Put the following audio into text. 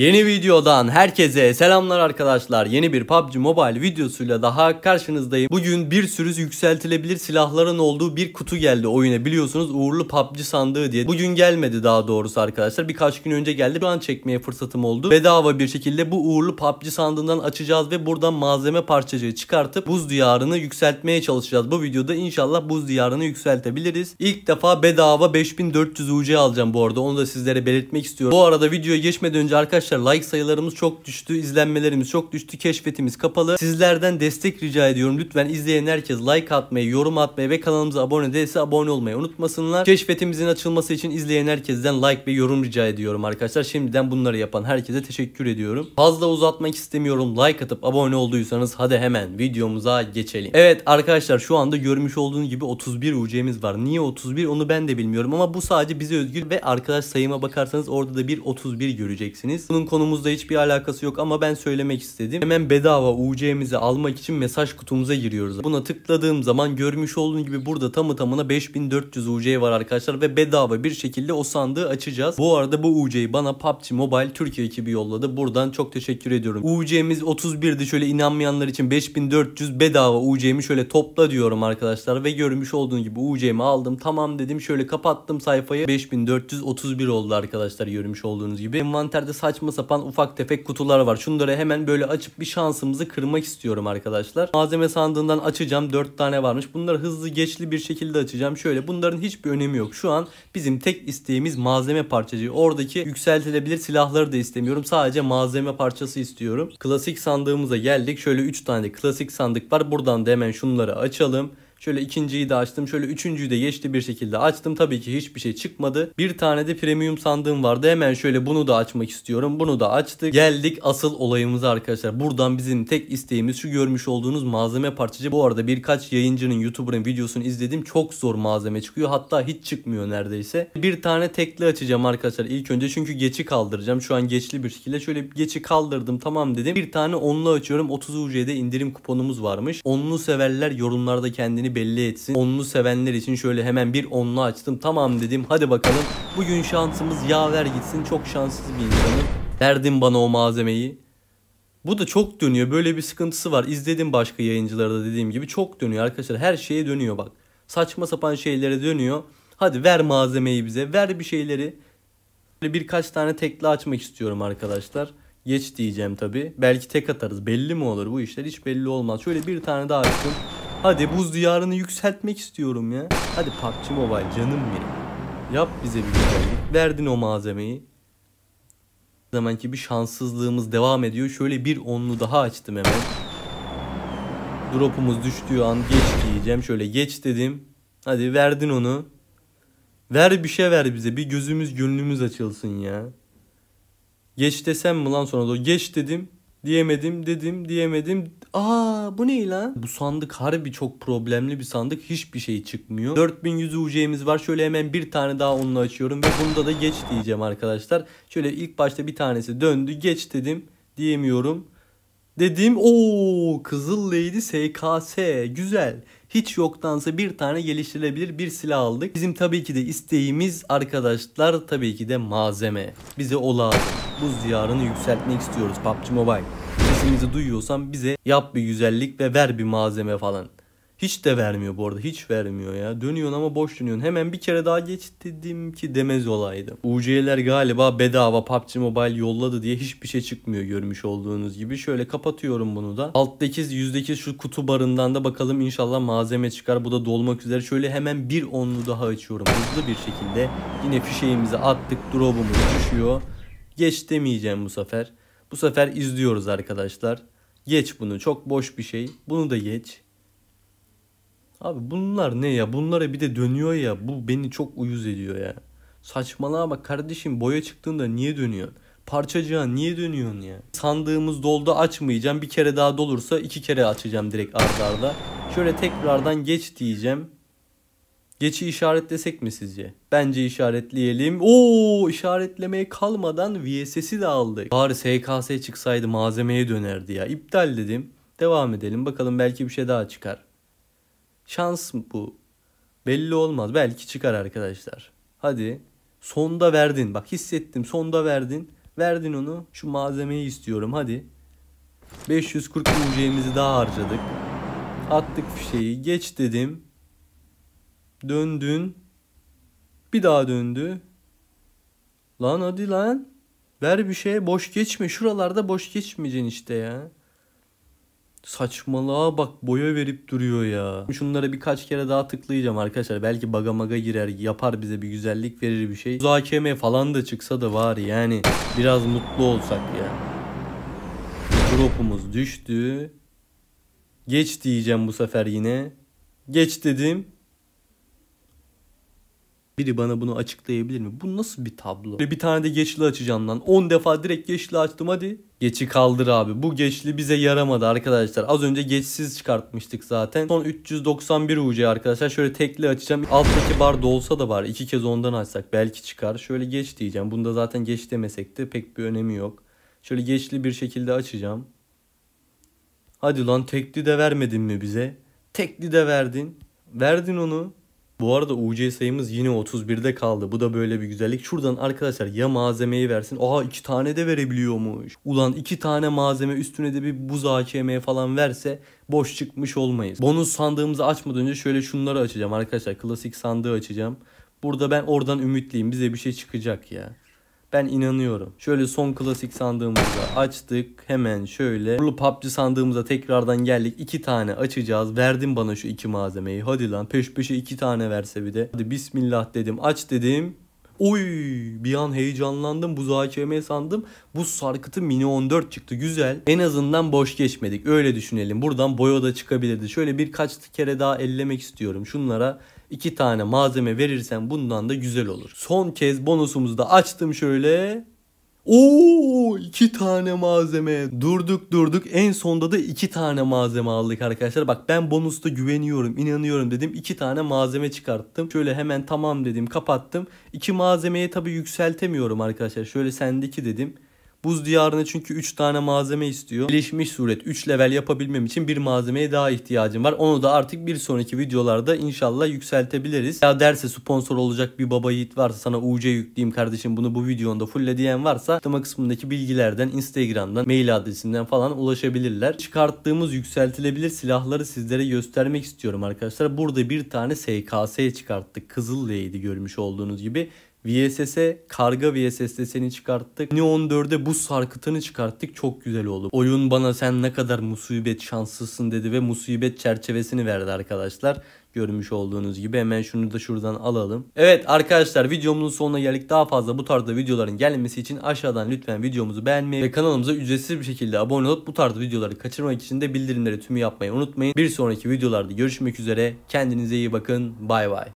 Yeni videodan herkese selamlar arkadaşlar. Yeni bir PUBG Mobile videosuyla daha karşınızdayım. Bugün bir sürü yükseltilebilir silahların olduğu bir kutu geldi oyuna. Biliyorsunuz uğurlu PUBG sandığı diye. Bugün gelmedi daha doğrusu arkadaşlar. Birkaç gün önce geldi. Şu an çekmeye fırsatım oldu. Bedava bir şekilde bu uğurlu PUBG sandığından açacağız ve buradan malzeme parçacığı çıkartıp buz diyarını yükseltmeye çalışacağız. Bu videoda inşallah buz diyarını yükseltebiliriz. İlk defa bedava 5400 UC alacağım bu arada. Onu da sizlere belirtmek istiyorum. Bu arada videoya geçmeden önce arkadaşlar arkadaşlar like sayılarımız çok düştü. izlenmelerimiz çok düştü. Keşfetimiz kapalı. Sizlerden destek rica ediyorum. Lütfen izleyen herkes like atmayı, yorum atmayı ve kanalımıza abone değilse abone olmayı unutmasınlar. Keşfetimizin açılması için izleyen herkesten like ve yorum rica ediyorum arkadaşlar. Şimdiden bunları yapan herkese teşekkür ediyorum. Fazla uzatmak istemiyorum. Like atıp abone olduysanız hadi hemen videomuza geçelim. Evet arkadaşlar şu anda görmüş olduğunuz gibi 31 UC'miz var. Niye 31 onu ben de bilmiyorum ama bu sadece bize özgü ve arkadaş sayıma bakarsanız orada da bir 31 göreceksiniz. Bunu Aslının konumuzda hiçbir alakası yok ama ben söylemek istedim. Hemen bedava UC'mizi almak için mesaj kutumuza giriyoruz. Buna tıkladığım zaman görmüş olduğun gibi burada tamı tamına 5400 UC var arkadaşlar ve bedava bir şekilde o sandığı açacağız. Bu arada bu UC'yi bana PUBG Mobile Türkiye ekibi yolladı. Buradan çok teşekkür ediyorum. UC'miz 31'di şöyle inanmayanlar için 5400 bedava UC'mi şöyle topla diyorum arkadaşlar ve görmüş olduğun gibi UC'mi aldım. Tamam dedim şöyle kapattım sayfayı. 5431 oldu arkadaşlar görmüş olduğunuz gibi. Envanterde saçma saçma sapan ufak tefek kutular var. Şunları hemen böyle açıp bir şansımızı kırmak istiyorum arkadaşlar. Malzeme sandığından açacağım. 4 tane varmış. Bunları hızlı geçli bir şekilde açacağım. Şöyle bunların hiçbir önemi yok. Şu an bizim tek isteğimiz malzeme parçacığı. Oradaki yükseltilebilir silahları da istemiyorum. Sadece malzeme parçası istiyorum. Klasik sandığımıza geldik. Şöyle 3 tane klasik sandık var. Buradan da hemen şunları açalım. Şöyle ikinciyi de açtım. Şöyle üçüncüyü de geçti bir şekilde açtım. Tabii ki hiçbir şey çıkmadı. Bir tane de premium sandığım vardı. Hemen şöyle bunu da açmak istiyorum. Bunu da açtık. Geldik asıl olayımıza arkadaşlar. Buradan bizim tek isteğimiz şu görmüş olduğunuz malzeme parçacı. Bu arada birkaç yayıncının YouTuber'ın videosunu izledim. Çok zor malzeme çıkıyor. Hatta hiç çıkmıyor neredeyse. Bir tane tekli açacağım arkadaşlar ilk önce. Çünkü geçi kaldıracağım. Şu an geçli bir şekilde. Şöyle geçi kaldırdım tamam dedim. Bir tane onlu açıyorum. 30 UC'de indirim kuponumuz varmış. Onlu severler yorumlarda kendini kendini belli etsin. Onlu sevenler için şöyle hemen bir onlu açtım. Tamam dedim hadi bakalım. Bugün şansımız yaver gitsin. Çok şanssız bir insanım. Verdin bana o malzemeyi. Bu da çok dönüyor. Böyle bir sıkıntısı var. İzledim başka yayıncıları da dediğim gibi. Çok dönüyor arkadaşlar. Her şeye dönüyor bak. Saçma sapan şeylere dönüyor. Hadi ver malzemeyi bize. Ver bir şeyleri. Böyle birkaç tane tekli açmak istiyorum arkadaşlar. Geç diyeceğim tabi. Belki tek atarız. Belli mi olur bu işler? Hiç belli olmaz. Şöyle bir tane daha açtım. Hadi buz diyarını yükseltmek istiyorum ya. Hadi PUBG Mobile canım benim. Yap bize bir güzellik. Verdin o malzemeyi. O zamanki bir şanssızlığımız devam ediyor. Şöyle bir onlu daha açtım hemen. Dropumuz düştüğü an geç diyeceğim. Şöyle geç dedim. Hadi verdin onu. Ver bir şey ver bize. Bir gözümüz gönlümüz açılsın ya. Geç desem mi lan sonra da geç dedim. Diyemedim dedim diyemedim. Aa bu ne lan? Bu sandık harbi çok problemli bir sandık. Hiçbir şey çıkmıyor. 4100 UC'miz var. Şöyle hemen bir tane daha onunla açıyorum. Ve bunda da geç diyeceğim arkadaşlar. Şöyle ilk başta bir tanesi döndü. Geç dedim diyemiyorum. Dediğim o Kızıl Lady SKS güzel. Hiç yoktansa bir tane geliştirilebilir bir silah aldık. Bizim tabii ki de isteğimiz arkadaşlar tabii ki de malzeme. Bize o lazım. Buz diyarını yükseltmek istiyoruz PUBG Mobile. Sesimizi duyuyorsan bize yap bir güzellik ve ver bir malzeme falan. Hiç de vermiyor bu arada. Hiç vermiyor ya. Dönüyorsun ama boş dönüyorsun. Hemen bir kere daha geç dedim ki demez olaydı. UC'ler galiba bedava PUBG Mobile yolladı diye hiçbir şey çıkmıyor görmüş olduğunuz gibi. Şöyle kapatıyorum bunu da. Alttaki yüzdeki şu kutu barından da bakalım inşallah malzeme çıkar. Bu da dolmak üzere. Şöyle hemen bir onlu daha açıyorum. Hızlı bir şekilde. Yine fişeğimizi attık. Drop'umuz düşüyor. Geç demeyeceğim bu sefer. Bu sefer izliyoruz arkadaşlar. Geç bunu. Çok boş bir şey. Bunu da geç. Abi bunlar ne ya? Bunlara bir de dönüyor ya. Bu beni çok uyuz ediyor ya. Saçmalığa bak kardeşim boya çıktığında niye dönüyorsun? Parçacığa niye dönüyorsun ya? Sandığımız doldu açmayacağım. Bir kere daha dolursa iki kere açacağım direkt ardarda. Şöyle tekrardan geç diyeceğim. Geçi işaretlesek mi sizce? Bence işaretleyelim. Oo işaretlemeye kalmadan VSS'i de aldık. Bari SKS çıksaydı malzemeye dönerdi ya. İptal dedim. Devam edelim. Bakalım belki bir şey daha çıkar. Şans bu. Belli olmaz. Belki çıkar arkadaşlar. Hadi. Sonda verdin. Bak hissettim. Sonda verdin. Verdin onu. Şu malzemeyi istiyorum. Hadi. 540 UC'mizi daha harcadık. Attık şeyi Geç dedim. Döndün. Bir daha döndü. Lan hadi lan. Ver bir şey. Boş geçme. Şuralarda boş geçmeyeceksin işte ya. Saçmalığa bak boya verip duruyor ya. Şunlara birkaç kere daha tıklayacağım arkadaşlar. Belki baga girer yapar bize bir güzellik verir bir şey. Zakeme falan da çıksa da var yani. Biraz mutlu olsak ya. Drop'umuz düştü. Geç diyeceğim bu sefer yine. Geç dedim. Biri bana bunu açıklayabilir mi? Bu nasıl bir tablo? Ve bir tane de geçli açacağım lan. 10 defa direkt geçli açtım hadi. Geçi kaldır abi. Bu geçli bize yaramadı arkadaşlar. Az önce geçsiz çıkartmıştık zaten. Son 391 UC arkadaşlar. Şöyle tekli açacağım. Alttaki bar dolsa da var. İki kez ondan açsak belki çıkar. Şöyle geç diyeceğim. Bunda zaten geç demesek de pek bir önemi yok. Şöyle geçli bir şekilde açacağım. Hadi lan tekli de vermedin mi bize? Tekli de verdin. Verdin onu. Bu arada UC sayımız yine 31'de kaldı. Bu da böyle bir güzellik. Şuradan arkadaşlar ya malzemeyi versin. oha iki tane de verebiliyormuş. Ulan iki tane malzeme üstüne de bir buz AKM falan verse boş çıkmış olmayız. Bonus sandığımızı açmadan önce şöyle şunları açacağım arkadaşlar. Klasik sandığı açacağım. Burada ben oradan ümitliyim. Bize bir şey çıkacak ya. Ben inanıyorum. Şöyle son klasik sandığımızı açtık. Hemen şöyle. Burlu PUBG sandığımıza tekrardan geldik. İki tane açacağız. Verdin bana şu iki malzemeyi. Hadi lan peş peşe iki tane verse bir de. Hadi bismillah dedim. Aç dedim. Oy bir an heyecanlandım. bu AKM sandım. Bu sarkıtı mini 14 çıktı. Güzel. En azından boş geçmedik. Öyle düşünelim. Buradan boya da çıkabilirdi. Şöyle birkaç kere daha ellemek istiyorum. Şunlara iki tane malzeme verirsen bundan da güzel olur. Son kez bonusumuzu da açtım şöyle. Oo iki tane malzeme. Durduk durduk en sonda da iki tane malzeme aldık arkadaşlar. Bak ben bonusta güveniyorum inanıyorum dedim. iki tane malzeme çıkarttım. Şöyle hemen tamam dedim kapattım. İki malzemeyi tabi yükseltemiyorum arkadaşlar. Şöyle sendeki dedim. Buz diyarına çünkü 3 tane malzeme istiyor. Gelişmiş suret 3 level yapabilmem için bir malzemeye daha ihtiyacım var. Onu da artık bir sonraki videolarda inşallah yükseltebiliriz. Ya derse sponsor olacak bir baba yiğit varsa sana UC yükleyeyim kardeşim bunu bu videonda fulle diyen varsa açıklama kısmındaki bilgilerden Instagram'dan mail adresinden falan ulaşabilirler. Çıkarttığımız yükseltilebilir silahları sizlere göstermek istiyorum arkadaşlar. Burada bir tane SKS çıkarttık. Kızıl Lady görmüş olduğunuz gibi. VSS, karga VSS seni çıkarttık. Neon hani 4'e bu sarkıtını çıkarttık. Çok güzel oldu. Oyun bana sen ne kadar musibet şanslısın dedi ve musibet çerçevesini verdi arkadaşlar görmüş olduğunuz gibi. Hemen şunu da şuradan alalım. Evet arkadaşlar videomuzun sonuna geldik. Daha fazla bu tarzda videoların gelmesi için aşağıdan lütfen videomuzu beğenmeyi ve kanalımıza ücretsiz bir şekilde abone olup bu tarz videoları kaçırmak için de bildirimleri tümü yapmayı unutmayın. Bir sonraki videolarda görüşmek üzere. Kendinize iyi bakın. Bay bay.